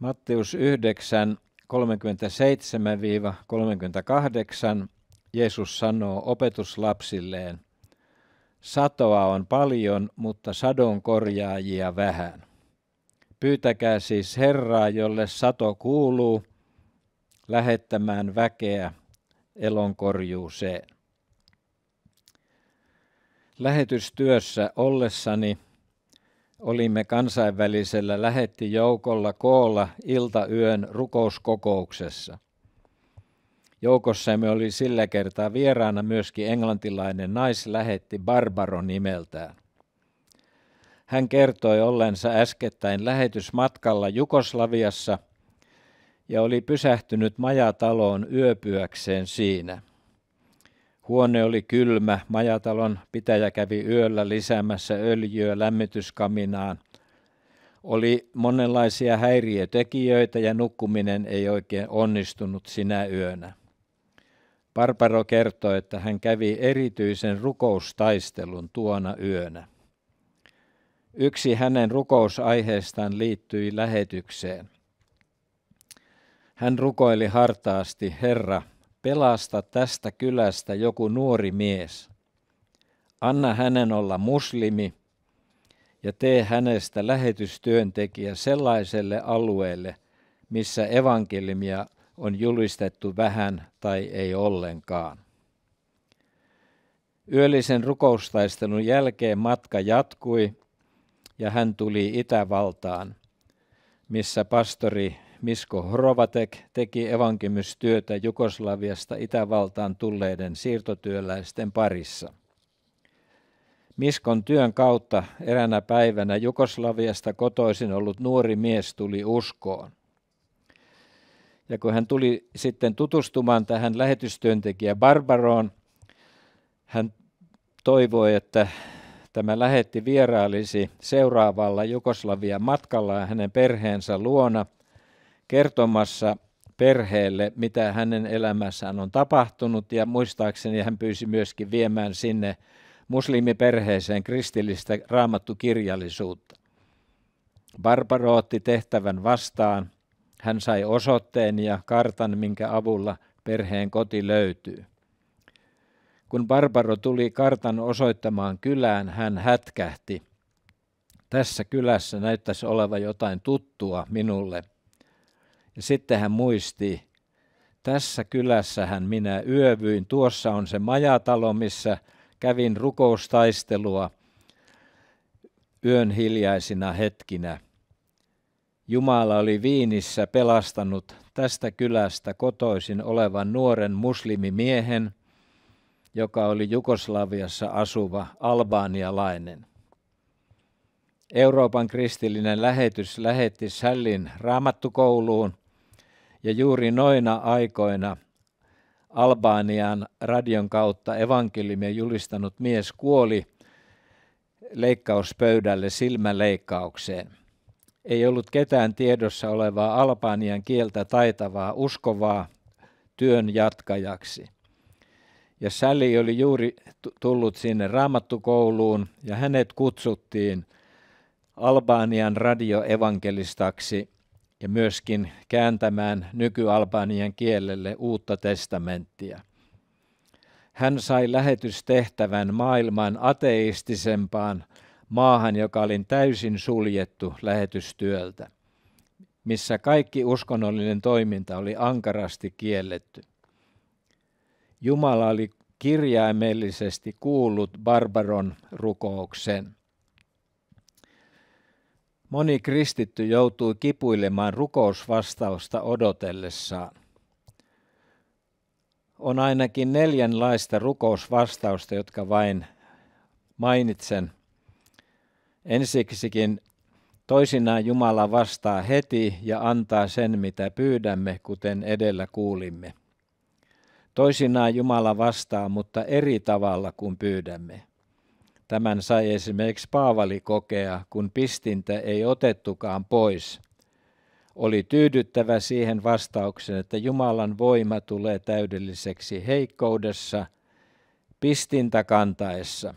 Matteus 9, 37-38 Jeesus sanoo opetuslapsilleen, Satoa on paljon, mutta sadon korjaajia vähän. Pyytäkää siis Herraa, jolle sato kuuluu, lähettämään väkeä elonkorjuuseen. Lähetystyössä ollessani – olimme kansainvälisellä lähettijoukolla koolla iltayön rukouskokouksessa. Joukossamme oli sillä kertaa vieraana myöskin englantilainen naislähetti Barbaro nimeltään. Hän kertoi ollensa äskettäin lähetysmatkalla Jugoslaviassa ja oli pysähtynyt majataloon yöpyäkseen siinä – Huone oli kylmä, majatalon pitäjä kävi yöllä lisäämässä öljyä lämmityskaminaan. Oli monenlaisia häiriötekijöitä ja nukkuminen ei oikein onnistunut sinä yönä. Barbaro kertoi, että hän kävi erityisen rukoustaistelun tuona yönä. Yksi hänen rukousaiheestaan liittyi lähetykseen. Hän rukoili hartaasti, Herra, pelasta tästä kylästä joku nuori mies. Anna hänen olla muslimi ja tee hänestä lähetystyöntekijä sellaiselle alueelle, missä evankelimia on julistettu vähän tai ei ollenkaan. Yöllisen rukoustaistelun jälkeen matka jatkui ja hän tuli Itävaltaan, missä pastori Misko Hrovatek teki evankimystyötä Jugoslaviasta Itävaltaan tulleiden siirtotyöläisten parissa. Miskon työn kautta eräänä päivänä Jugoslaviasta kotoisin ollut nuori mies tuli uskoon. Ja kun hän tuli sitten tutustumaan tähän lähetystyöntekijä Barbaroon, hän toivoi, että tämä lähetti vierailisi seuraavalla Jugoslavian matkalla hänen perheensä luona – kertomassa perheelle, mitä hänen elämässään on tapahtunut ja muistaakseni hän pyysi myöskin viemään sinne muslimiperheeseen kristillistä raamattukirjallisuutta. Barbaro otti tehtävän vastaan. Hän sai osoitteen ja kartan, minkä avulla perheen koti löytyy. Kun Barbaro tuli kartan osoittamaan kylään, hän hätkähti. Tässä kylässä näyttäisi olevan jotain tuttua minulle – ja sitten hän muisti, tässä kylässähän minä yövyin, tuossa on se majatalo, missä kävin rukoustaistelua yön hiljaisina hetkinä. Jumala oli Viinissä pelastanut tästä kylästä kotoisin olevan nuoren muslimimiehen, joka oli Jugoslaviassa asuva albaanialainen. Euroopan kristillinen lähetys lähetti Sällin raamattukouluun, ja juuri noina aikoina Albanian radion kautta evankeliumia julistanut mies kuoli leikkauspöydälle silmäleikkaukseen. Ei ollut ketään tiedossa olevaa Albanian kieltä taitavaa uskovaa työn jatkajaksi. Ja Sally oli juuri tullut sinne raamattukouluun ja hänet kutsuttiin Albanian radioevankelistaksi – ja myöskin kääntämään nykyalbanian kielelle uutta testamenttia. Hän sai lähetystehtävän maailman ateistisempaan maahan, joka oli täysin suljettu lähetystyöltä, missä kaikki uskonnollinen toiminta oli ankarasti kielletty. Jumala oli kirjaimellisesti kuullut Barbaron rukouksen. Moni kristitty joutuu kipuilemaan rukousvastausta odotellessaan. On ainakin neljänlaista rukousvastausta, jotka vain mainitsen. Ensiksikin toisinaan Jumala vastaa heti ja antaa sen, mitä pyydämme, kuten edellä kuulimme. Toisinaan Jumala vastaa, mutta eri tavalla kuin pyydämme. Tämän sai esimerkiksi Paavali kokea, kun pistintä ei otettukaan pois. Oli tyydyttävä siihen vastauksen, että Jumalan voima tulee täydelliseksi heikkoudessa, pistintä kantaessa.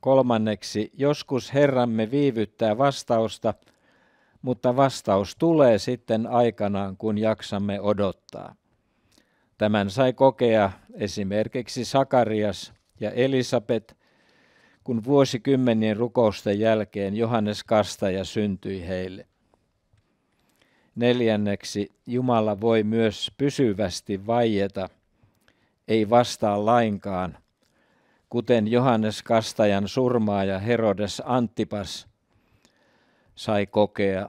Kolmanneksi, joskus Herramme viivyttää vastausta, mutta vastaus tulee sitten aikanaan, kun jaksamme odottaa. Tämän sai kokea esimerkiksi Sakarias ja Elisabet – kun vuosikymmenien rukousten jälkeen Johannes Kastaja syntyi heille. Neljänneksi, Jumala voi myös pysyvästi vaieta, ei vastaa lainkaan, kuten Johannes Kastajan surmaaja Herodes Antipas sai kokea.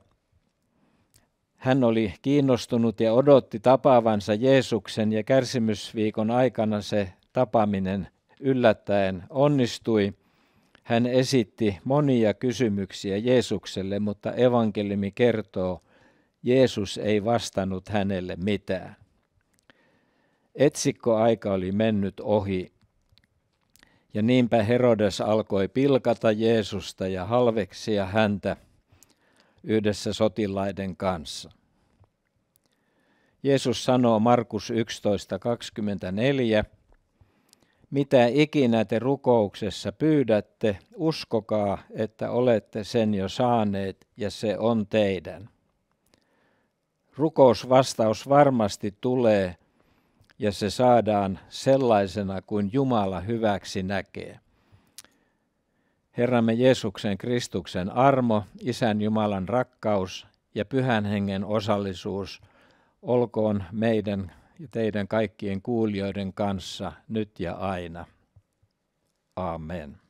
Hän oli kiinnostunut ja odotti tapaavansa Jeesuksen ja kärsimysviikon aikana se tapaaminen yllättäen onnistui – hän esitti monia kysymyksiä Jeesukselle, mutta evankeliumi kertoo, Jeesus ei vastannut hänelle mitään. Etsikkoaika oli mennyt ohi, ja niinpä Herodes alkoi pilkata Jeesusta ja halveksia häntä yhdessä sotilaiden kanssa. Jeesus sanoo Markus 11.24, mitä ikinä te rukouksessa pyydätte, uskokaa, että olette sen jo saaneet ja se on teidän. Rukousvastaus varmasti tulee ja se saadaan sellaisena kuin Jumala hyväksi näkee. Herramme Jeesuksen Kristuksen armo, Isän Jumalan rakkaus ja Pyhän Hengen osallisuus olkoon meidän ja teidän kaikkien kuulijoiden kanssa nyt ja aina. Amen.